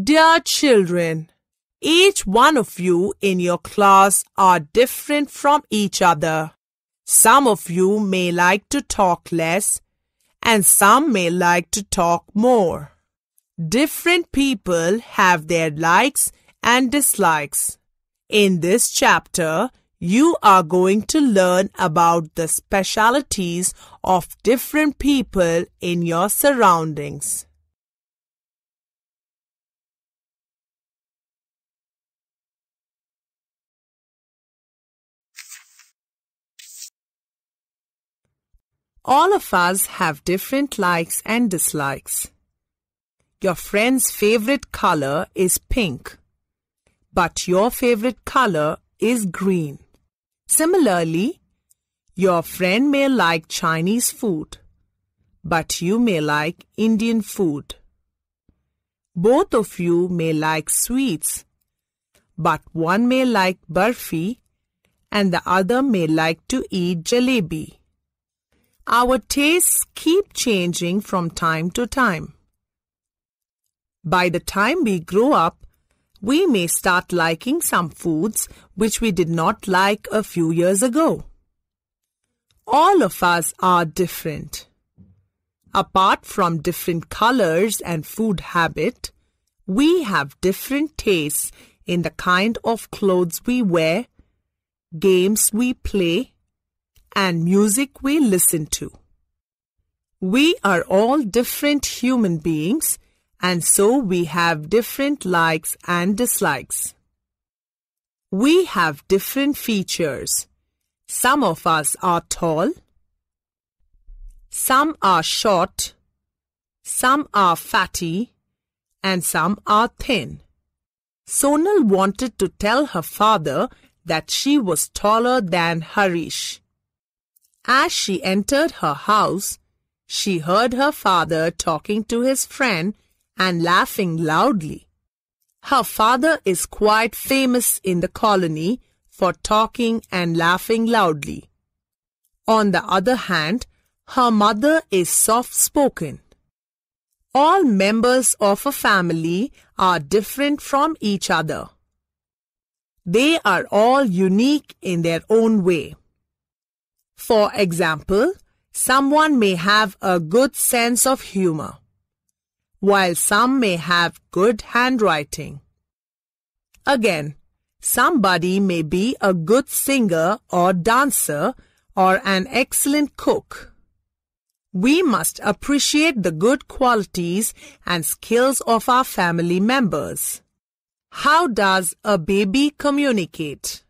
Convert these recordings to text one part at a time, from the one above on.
Dear children, each one of you in your class are different from each other. Some of you may like to talk less and some may like to talk more. Different people have their likes and dislikes. In this chapter, you are going to learn about the specialities of different people in your surroundings. All of us have different likes and dislikes. Your friend's favorite color is pink, but your favorite color is green. Similarly, your friend may like Chinese food, but you may like Indian food. Both of you may like sweets, but one may like burfi and the other may like to eat jalebi. Our tastes keep changing from time to time. By the time we grow up, we may start liking some foods which we did not like a few years ago. All of us are different. Apart from different colors and food habit, we have different tastes in the kind of clothes we wear, games we play, and music we listen to. We are all different human beings and so we have different likes and dislikes. We have different features. Some of us are tall, some are short, some are fatty, and some are thin. Sonal wanted to tell her father that she was taller than Harish. As she entered her house, she heard her father talking to his friend and laughing loudly. Her father is quite famous in the colony for talking and laughing loudly. On the other hand, her mother is soft spoken. All members of a family are different from each other. They are all unique in their own way. For example, someone may have a good sense of humor, while some may have good handwriting. Again, somebody may be a good singer or dancer or an excellent cook. We must appreciate the good qualities and skills of our family members. How does a baby communicate?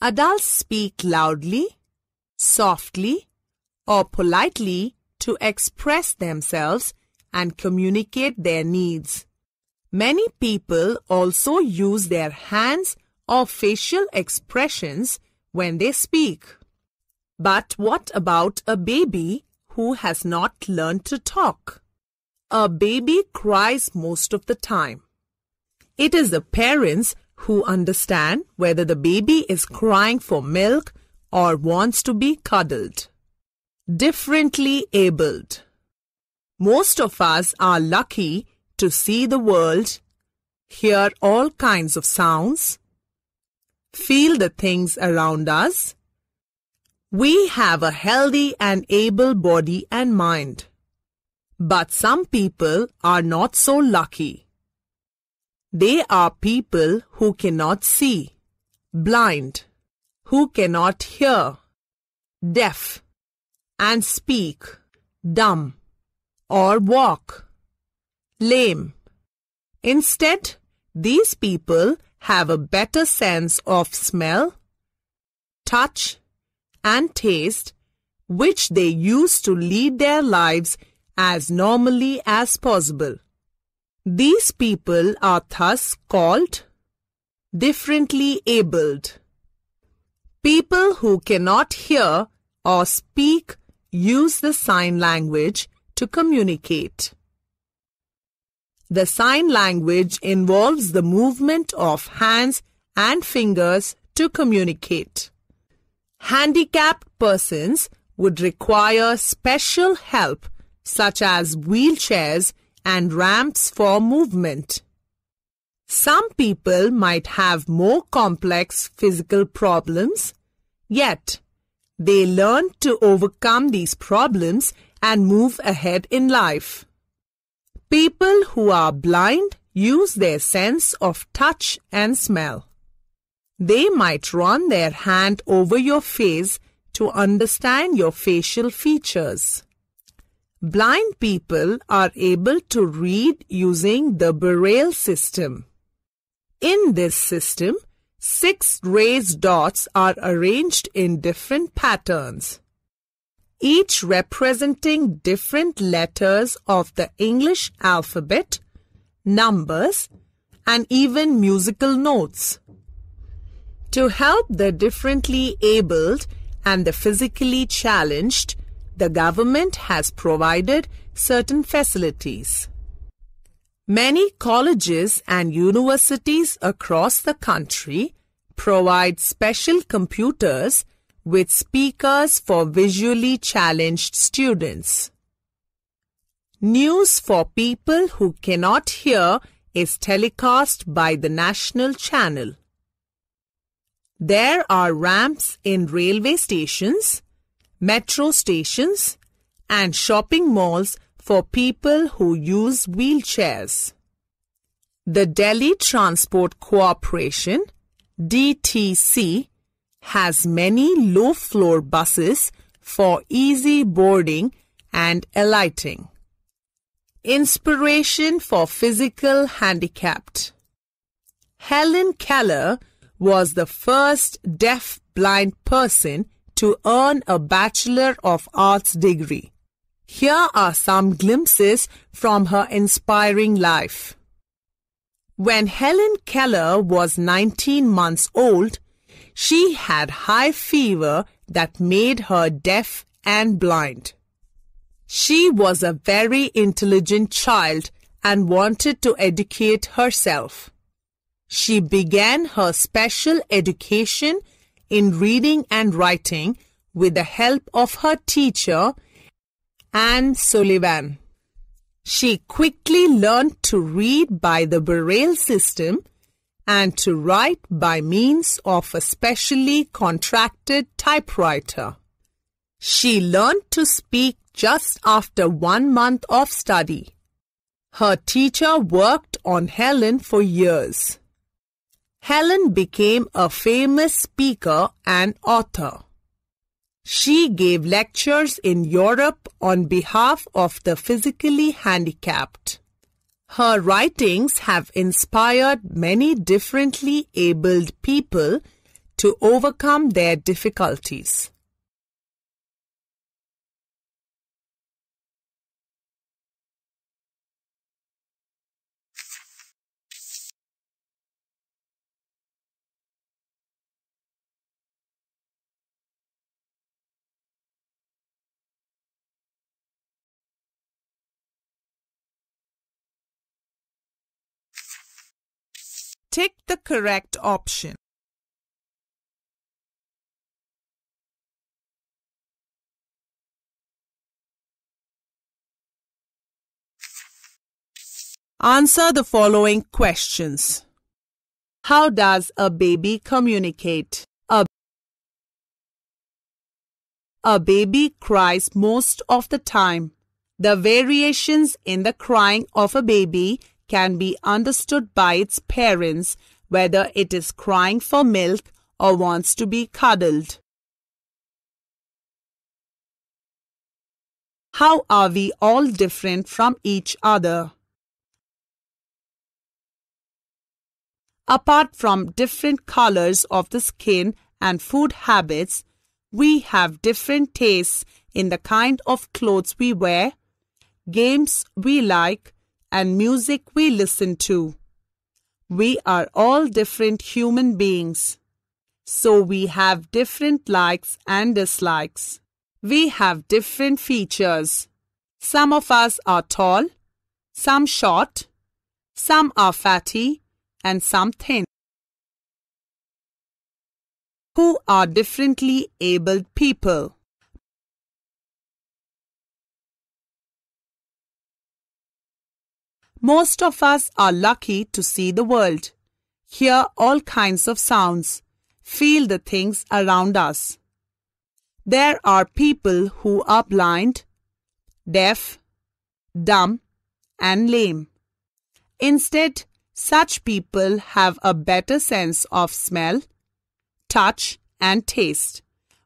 Adults speak loudly softly or politely to express themselves and communicate their needs. Many people also use their hands or facial expressions when they speak. But what about a baby who has not learned to talk? A baby cries most of the time. It is the parents who understand whether the baby is crying for milk or wants to be cuddled. Differently abled. Most of us are lucky to see the world, hear all kinds of sounds, feel the things around us. We have a healthy and able body and mind. But some people are not so lucky. They are people who cannot see, blind who cannot hear, deaf, and speak, dumb, or walk, lame. Instead, these people have a better sense of smell, touch, and taste, which they use to lead their lives as normally as possible. These people are thus called differently abled. People who cannot hear or speak use the sign language to communicate. The sign language involves the movement of hands and fingers to communicate. Handicapped persons would require special help such as wheelchairs and ramps for movement. Some people might have more complex physical problems, yet they learn to overcome these problems and move ahead in life. People who are blind use their sense of touch and smell. They might run their hand over your face to understand your facial features. Blind people are able to read using the Braille system. In this system, six raised dots are arranged in different patterns, each representing different letters of the English alphabet, numbers, and even musical notes. To help the differently abled and the physically challenged, the government has provided certain facilities. Many colleges and universities across the country provide special computers with speakers for visually challenged students. News for people who cannot hear is telecast by the national channel. There are ramps in railway stations, metro stations, and shopping malls for people who use wheelchairs. The Delhi Transport Corporation, DTC, has many low floor buses for easy boarding and alighting. Inspiration for Physical Handicapped Helen Keller was the first deaf blind person to earn a Bachelor of Arts degree. Here are some glimpses from her inspiring life. When Helen Keller was 19 months old, she had high fever that made her deaf and blind. She was a very intelligent child and wanted to educate herself. She began her special education in reading and writing with the help of her teacher Anne Sullivan. She quickly learned to read by the Braille system and to write by means of a specially contracted typewriter. She learned to speak just after one month of study. Her teacher worked on Helen for years. Helen became a famous speaker and author. She gave lectures in Europe on behalf of the physically handicapped. Her writings have inspired many differently abled people to overcome their difficulties. Tick the correct option. Answer the following questions. How does a baby communicate? A, a baby cries most of the time. The variations in the crying of a baby can be understood by its parents whether it is crying for milk or wants to be cuddled. How are we all different from each other? Apart from different colors of the skin and food habits, we have different tastes in the kind of clothes we wear, games we like, and music we listen to. We are all different human beings. So we have different likes and dislikes. We have different features. Some of us are tall, some short, some are fatty, and some thin. Who are differently abled people? Most of us are lucky to see the world, hear all kinds of sounds, feel the things around us. There are people who are blind, deaf, dumb, and lame. Instead, such people have a better sense of smell, touch, and taste,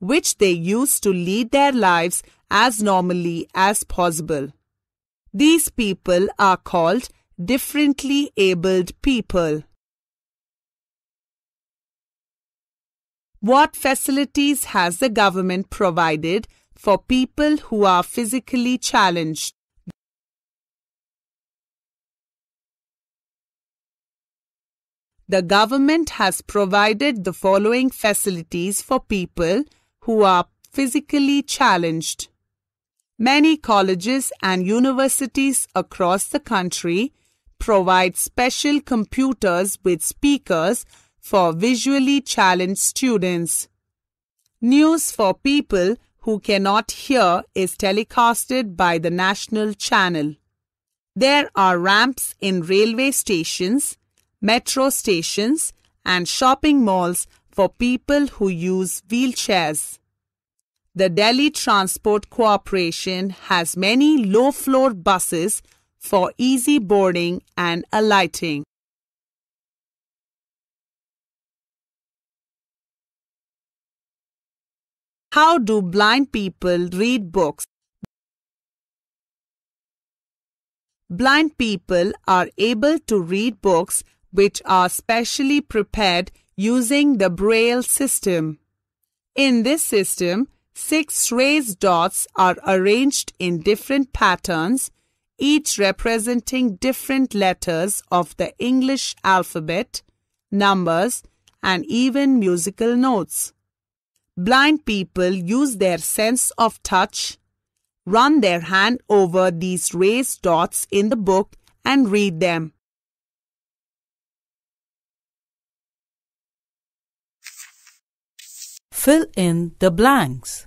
which they use to lead their lives as normally as possible. These people are called differently abled people. What facilities has the government provided for people who are physically challenged? The government has provided the following facilities for people who are physically challenged. Many colleges and universities across the country provide special computers with speakers for visually challenged students. News for people who cannot hear is telecasted by the national channel. There are ramps in railway stations, metro stations, and shopping malls for people who use wheelchairs. The Delhi Transport Corporation has many low floor buses for easy boarding and alighting. How do blind people read books? Blind people are able to read books which are specially prepared using the Braille system. In this system, Six raised dots are arranged in different patterns, each representing different letters of the English alphabet, numbers, and even musical notes. Blind people use their sense of touch, run their hand over these raised dots in the book, and read them. Fill in the blanks.